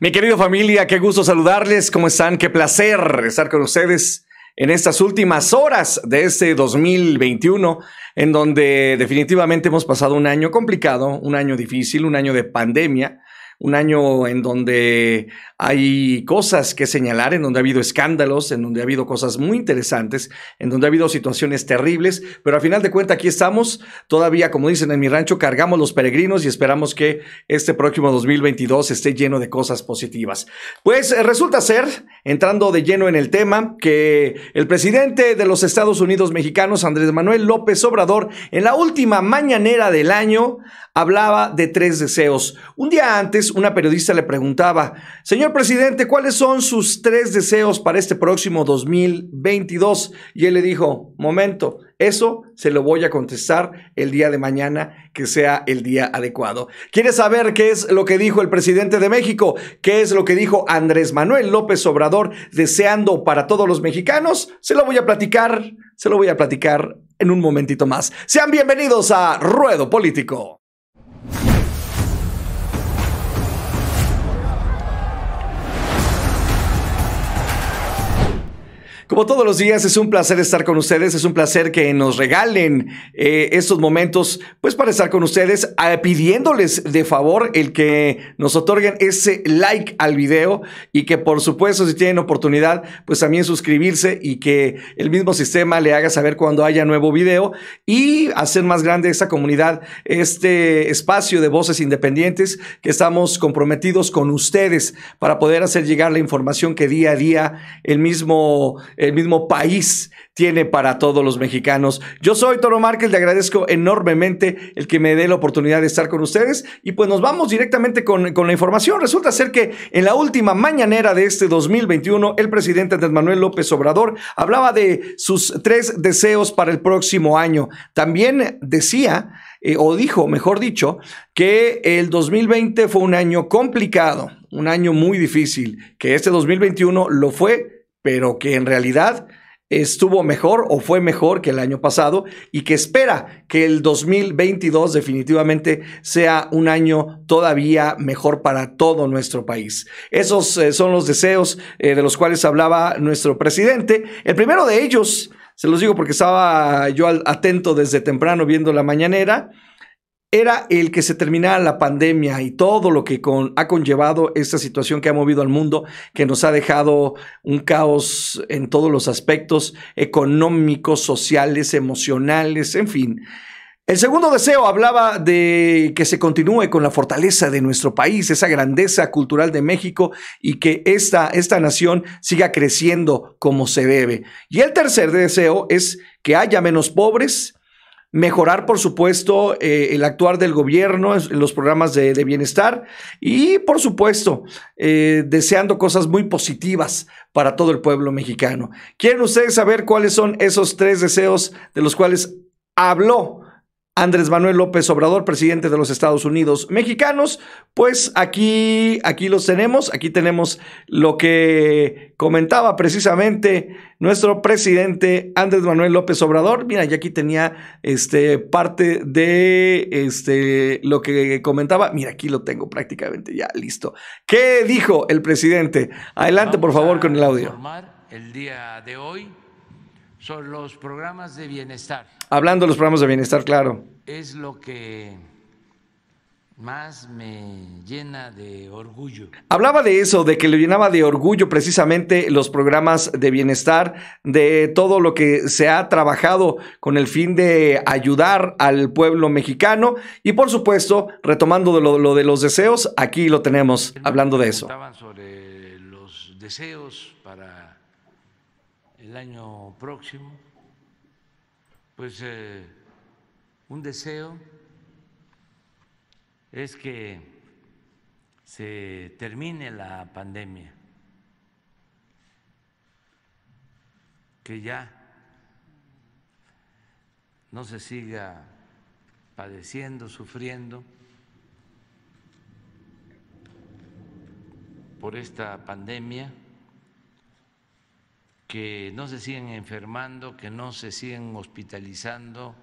Mi querido familia, qué gusto saludarles. ¿Cómo están? Qué placer estar con ustedes en estas últimas horas de este 2021, en donde definitivamente hemos pasado un año complicado, un año difícil, un año de pandemia un año en donde hay cosas que señalar, en donde ha habido escándalos, en donde ha habido cosas muy interesantes, en donde ha habido situaciones terribles, pero a final de cuentas aquí estamos, todavía como dicen en mi rancho, cargamos los peregrinos y esperamos que este próximo 2022 esté lleno de cosas positivas. Pues eh, resulta ser, entrando de lleno en el tema, que el presidente de los Estados Unidos mexicanos, Andrés Manuel López Obrador, en la última mañanera del año, hablaba de tres deseos. Un día antes, una periodista le preguntaba, señor presidente, ¿cuáles son sus tres deseos para este próximo 2022? Y él le dijo, momento, eso se lo voy a contestar el día de mañana, que sea el día adecuado. ¿Quieres saber qué es lo que dijo el presidente de México? ¿Qué es lo que dijo Andrés Manuel López Obrador deseando para todos los mexicanos? Se lo voy a platicar, se lo voy a platicar en un momentito más. Sean bienvenidos a Ruedo Político. Como todos los días, es un placer estar con ustedes, es un placer que nos regalen eh, estos momentos, pues para estar con ustedes, pidiéndoles de favor el que nos otorguen ese like al video y que por supuesto, si tienen oportunidad, pues también suscribirse y que el mismo sistema le haga saber cuando haya nuevo video y hacer más grande esta comunidad, este espacio de voces independientes que estamos comprometidos con ustedes para poder hacer llegar la información que día a día el mismo el mismo país tiene para todos los mexicanos. Yo soy Toro Márquez, le agradezco enormemente el que me dé la oportunidad de estar con ustedes y pues nos vamos directamente con, con la información. Resulta ser que en la última mañanera de este 2021, el presidente Andrés Manuel López Obrador hablaba de sus tres deseos para el próximo año. También decía, eh, o dijo, mejor dicho, que el 2020 fue un año complicado, un año muy difícil, que este 2021 lo fue pero que en realidad estuvo mejor o fue mejor que el año pasado y que espera que el 2022 definitivamente sea un año todavía mejor para todo nuestro país. Esos eh, son los deseos eh, de los cuales hablaba nuestro presidente. El primero de ellos, se los digo porque estaba yo atento desde temprano viendo la mañanera, era el que se terminara la pandemia y todo lo que con, ha conllevado esta situación que ha movido al mundo, que nos ha dejado un caos en todos los aspectos económicos, sociales, emocionales, en fin. El segundo deseo hablaba de que se continúe con la fortaleza de nuestro país, esa grandeza cultural de México y que esta, esta nación siga creciendo como se debe. Y el tercer deseo es que haya menos pobres, mejorar, por supuesto, eh, el actuar del gobierno, en los programas de, bienestar y, por supuesto, eh, deseando cosas muy positivas para todo el pueblo mexicano. ¿Quieren ustedes saber cuáles son esos tres deseos de los cuales habló Andrés Manuel López Obrador, presidente de los Estados Unidos mexicanos. Pues aquí, aquí los tenemos, aquí tenemos lo que comentaba precisamente nuestro presidente Andrés Manuel López Obrador. Mira, ya aquí tenía este, parte de este, lo que comentaba. Mira, aquí lo tengo prácticamente ya listo. ¿Qué dijo el presidente? Adelante, por favor, con el audio. El día de hoy sobre los programas de bienestar. Hablando de los programas de bienestar, claro. Es lo que más me llena de orgullo. Hablaba de eso, de que le llenaba de orgullo precisamente los programas de bienestar, de todo lo que se ha trabajado con el fin de ayudar al pueblo mexicano y por supuesto, retomando lo, de los deseos, aquí lo tenemos hablando de eso. Estaban sobre los deseos para el año próximo, pues eh, un deseo es que se termine la pandemia, que ya no se siga padeciendo, sufriendo por esta pandemia que no se sigan enfermando, que no se sigan hospitalizando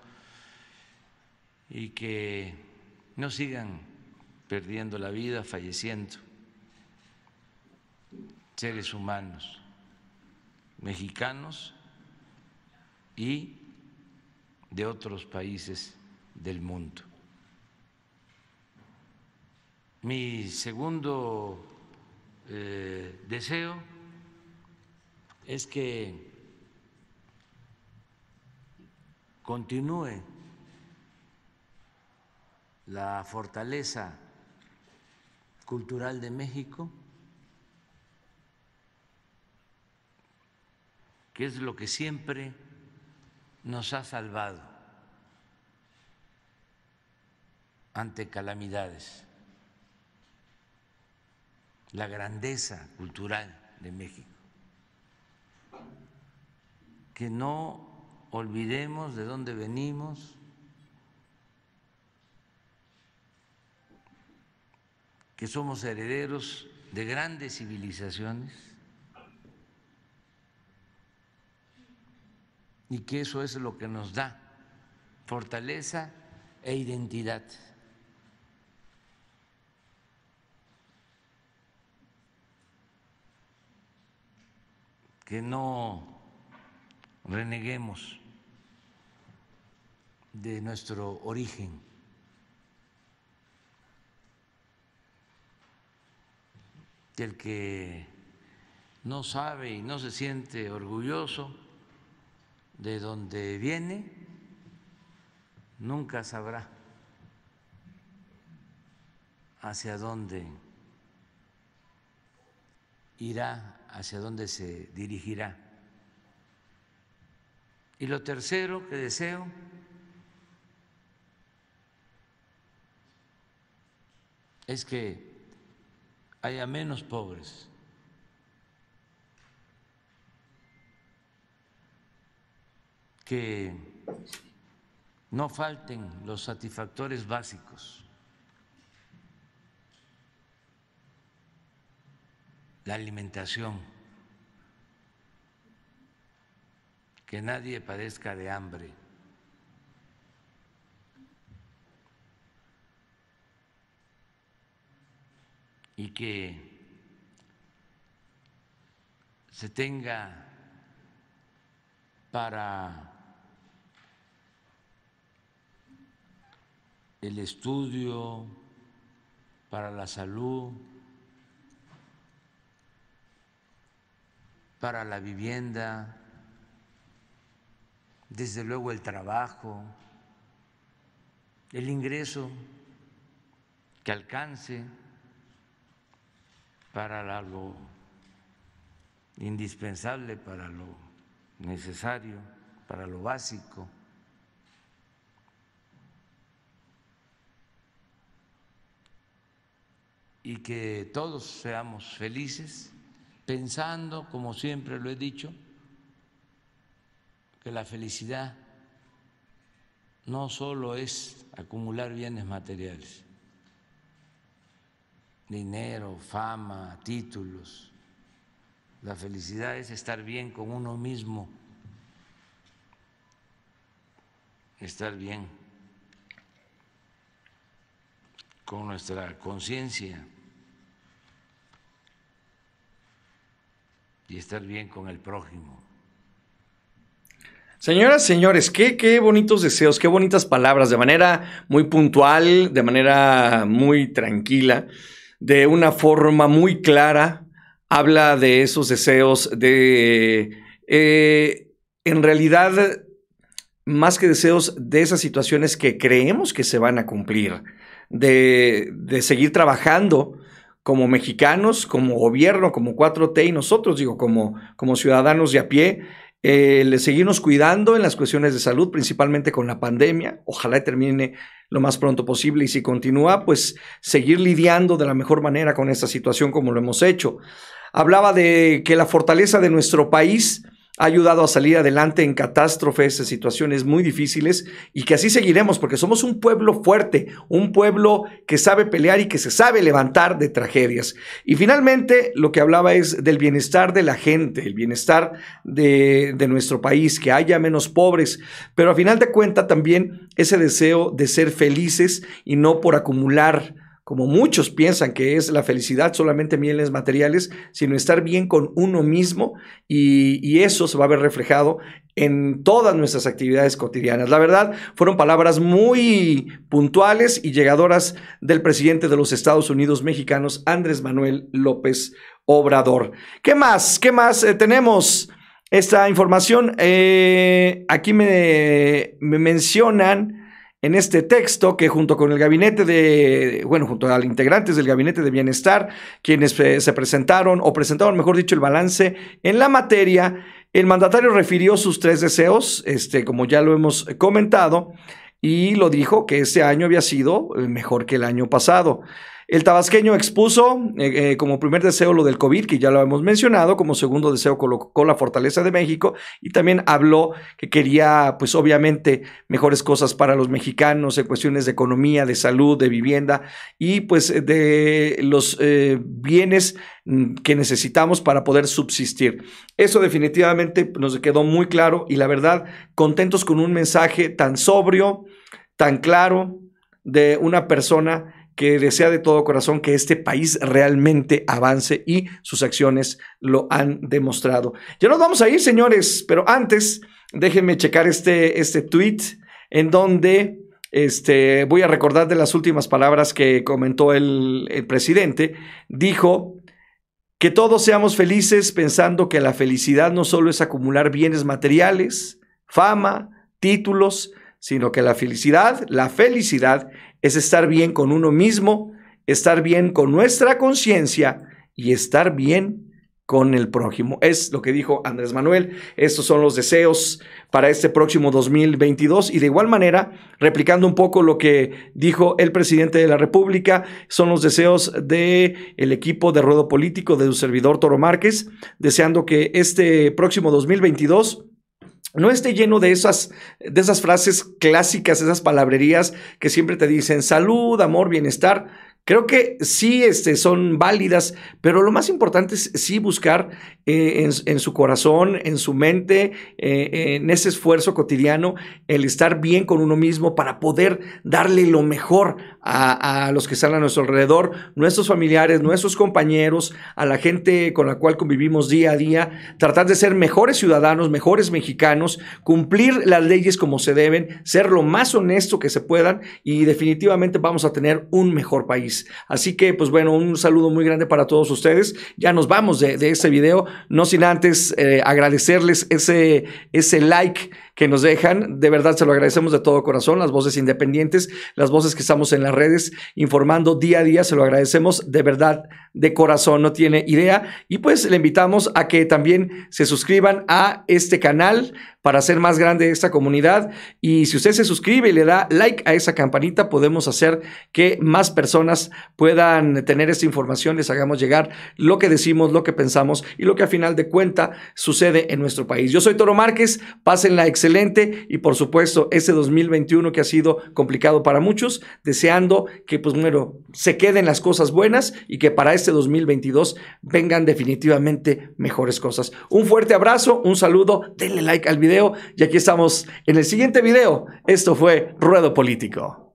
y que no sigan perdiendo la vida, falleciendo seres humanos mexicanos y de otros países del mundo. Mi segundo eh, deseo es que continúe la fortaleza cultural de México, que es lo que siempre nos ha salvado ante calamidades, la grandeza cultural de México que no olvidemos de dónde venimos, que somos herederos de grandes civilizaciones y que eso es lo que nos da fortaleza e identidad. Que no reneguemos de nuestro origen. del que no sabe y no se siente orgulloso de donde viene, nunca sabrá hacia dónde irá, hacia dónde se dirigirá. Y lo tercero que deseo es que haya menos pobres. que no falten los satisfactores básicos, la alimentación, que nadie padezca de hambre. Y que se tenga para el estudio, para la salud, para la vivienda, desde luego el trabajo, el ingreso que alcance para lo indispensable, para lo necesario, para lo básico. y que todos seamos felices, pensando, como siempre lo he dicho, que la felicidad no solo es acumular bienes materiales, dinero, fama, títulos. La felicidad es estar bien con uno mismo, estar bien con nuestra conciencia y estar bien con el prójimo. Señoras, señores, qué, qué bonitos deseos, qué bonitas palabras, de manera muy puntual, de manera muy tranquila, de una forma muy clara, habla de esos deseos de, eh, en realidad, más que deseos de esas situaciones que creemos que se van a cumplir, de, de seguir trabajando como mexicanos, como gobierno, como 4T y nosotros, digo, como, como ciudadanos de a pie, el eh, seguirnos cuidando en las cuestiones de salud, principalmente con la pandemia. Ojalá termine lo más pronto posible y si continúa, pues seguir lidiando de la mejor manera con esta situación como lo hemos hecho. Hablaba de que la fortaleza de nuestro país ha ayudado a salir adelante en catástrofes, en situaciones muy difíciles y que así seguiremos porque somos un pueblo fuerte, un pueblo que sabe pelear y que se sabe levantar de tragedias. Y finalmente, lo que hablaba es del bienestar de la gente, el bienestar de, nuestro país, que haya menos pobres, pero a final de cuenta también ese deseo de ser felices y no por acumular como muchos piensan que es la felicidad solamente bienes materiales, sino estar bien con uno mismo y, eso se va a ver reflejado en todas nuestras actividades cotidianas. La verdad, fueron palabras muy puntuales y llegadoras del presidente de los Estados Unidos mexicanos, Andrés Manuel López Obrador. ¿Qué más? ¿Qué más eh, tenemos? Esta información, eh, aquí me, me mencionan en este texto que junto con el gabinete de, bueno, junto a integrantes del gabinete de bienestar, quienes eh, se presentaron o presentaron, mejor dicho, el balance en la materia, el mandatario refirió sus tres deseos, este, como ya lo hemos comentado, y lo dijo que este año había sido eh, mejor que el año pasado. El tabasqueño expuso eh, eh, como primer deseo lo del COVID, que ya lo hemos mencionado, como segundo deseo colocó la fortaleza de México y también habló que quería, pues obviamente, mejores cosas para los mexicanos en cuestiones de economía, de salud, de vivienda y pues de los eh, bienes mm, que necesitamos para poder subsistir. Eso definitivamente nos quedó muy claro y la verdad, contentos con un mensaje tan sobrio, tan claro de una persona que desea de todo corazón que este país realmente avance y sus acciones lo han demostrado. Ya nos vamos a ir, señores, pero antes déjenme checar este, este tweet en donde este, voy a recordar de las últimas palabras que comentó el, el presidente. Dijo, que todos seamos felices pensando que la felicidad no solo es acumular bienes materiales, fama, títulos, sino que la felicidad, la felicidad es estar bien con uno mismo, estar bien con nuestra conciencia y estar bien con el prójimo. Es lo que dijo Andrés Manuel. Estos son los deseos para este próximo 2022 y de igual manera, replicando un poco lo que dijo el presidente de la República, son los deseos de el equipo de ruedo político de su servidor Toro Márquez, deseando que este próximo 2022 no esté lleno de esas, de esas frases clásicas, esas palabrerías que siempre te dicen salud, amor, bienestar. Creo que sí este, son válidas, pero lo más importante es sí buscar eh, en, su corazón, en su mente, eh, en ese esfuerzo cotidiano, el estar bien con uno mismo para poder darle lo mejor a, los que están a nuestro alrededor, nuestros familiares, nuestros compañeros, a la gente con la cual convivimos día a día, tratar de ser mejores ciudadanos, mejores mexicanos, cumplir las leyes como se deben, ser lo más honesto que se puedan y definitivamente vamos a tener un mejor país. Así que, pues bueno, un saludo muy grande para todos ustedes. Ya nos vamos de, de este video, no sin antes eh, agradecerles ese, ese like que nos dejan. De verdad se lo agradecemos de todo corazón, las voces independientes, las voces que estamos en las redes informando día a día, se lo agradecemos de verdad, de corazón, no tiene idea. Y pues le invitamos a que también se suscriban a este canal para hacer más grande esta comunidad. Y si usted se suscribe y le da like a esa campanita, podemos hacer que más personas puedan tener esta información, les hagamos llegar lo que decimos, lo que pensamos y lo que a final de cuenta sucede en nuestro país. Yo soy Toro Márquez, la excelente y por supuesto este 2021 que ha sido complicado para muchos, deseando que pues bueno, se queden las cosas buenas y que para este 2022 vengan definitivamente mejores cosas. Un fuerte abrazo, un saludo, denle like al video y aquí estamos en el siguiente video. Esto fue Ruedo Político.